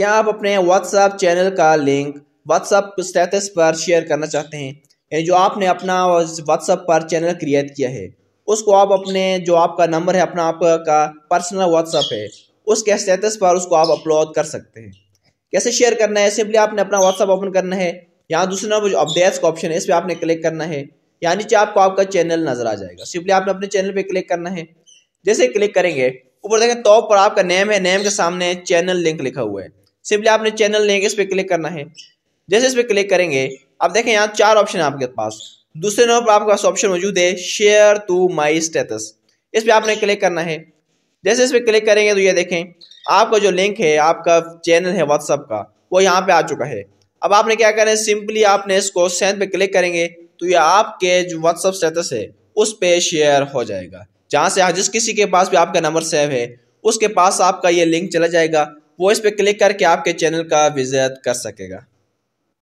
क्या आप अपने व्हाट्सएप चैनल का लिंक व्हाट्सएप स्टेटस पर शेयर करना चाहते हैं यानी जो आपने अपना व्हाट्सएप पर चैनल क्रिएट किया है उसको आप अपने जो आपका नंबर है अपना आपका पर्सनल व्हाट्सअप है उसके स्टेटस पर उसको आप अपलोड कर सकते हैं कैसे शेयर करना है सिंपली आपने अपना व्हाट्सअप ओपन करना है यहाँ दूसरा नंबर जो अपडेट्स का ऑप्शन है इस पर आपने क्लिक करना है यहाँ नीचे आपको आपका चैनल नजर आ जाएगा सिंपली आपने अपने चैनल पर क्लिक करना है जैसे क्लिक करेंगे ऊपर देखें टॉप पर आपका नेम है नेम के सामने चैनल लिंक लिखा हुआ है सिंपली आपने चैनल लेंगे इस पर क्लिक करना है जैसे इस पर क्लिक करेंगे आप देखें यहाँ चार ऑप्शन है आपके पास दूसरे नंबर पर आपके पास ऑप्शन मौजूद है शेयर टू माई स्टेटस इस पर आपने क्लिक करना है जैसे इस पर क्लिक करेंगे तो ये देखें आपका जो लिंक है आपका चैनल है व्हाट्सअप का वो यहाँ पे आ चुका है अब आपने क्या करें सिंपली आपने इसको सेंड पे क्लिक करेंगे तो ये आपके जो व्हाट्सअप स्टेटस है उस पर शेयर हो जाएगा जहाँ से हाँ, जिस किसी के पास भी आपका नंबर सेव है उसके पास आपका ये लिंक चला जाएगा वो इस पर क्लिक करके आपके चैनल का विजिट कर सकेगा